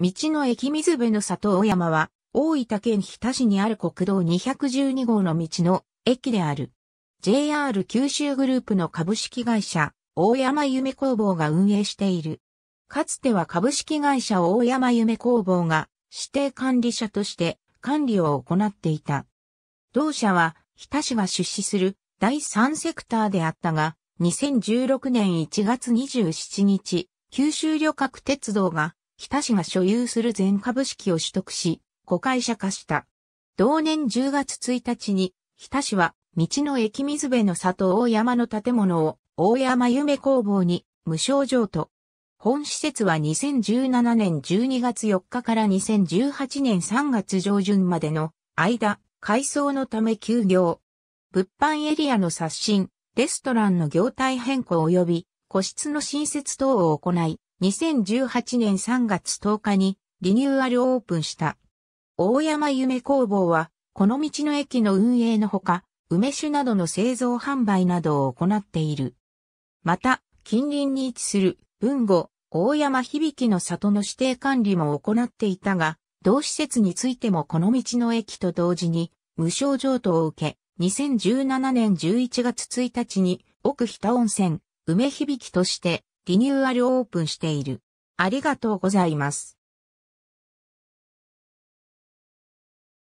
道の駅水辺の里大山は、大分県日田市にある国道212号の道の駅である。JR 九州グループの株式会社、大山夢工房が運営している。かつては株式会社大山夢工房が指定管理者として管理を行っていた。同社は、日田市が出資する第3セクターであったが、2016年1月27日、九州旅客鉄道が日田市が所有する全株式を取得し、誤会社化した。同年10月1日に、日田市は、道の駅水辺の里大山の建物を、大山夢工房に、無償譲渡。本施設は2017年12月4日から2018年3月上旬までの間、改装のため休業。物販エリアの刷新、レストランの業態変更及び個室の新設等を行い、2018年3月10日にリニューアルオープンした。大山夢工房は、この道の駅の運営のほか、梅酒などの製造販売などを行っている。また、近隣に位置する文後、大山響の里の指定管理も行っていたが、同施設についてもこの道の駅と同時に無償譲渡を受け、2017年11月1日に奥日田温泉、梅響としてリニューアルオープンしている。ありがとうございます。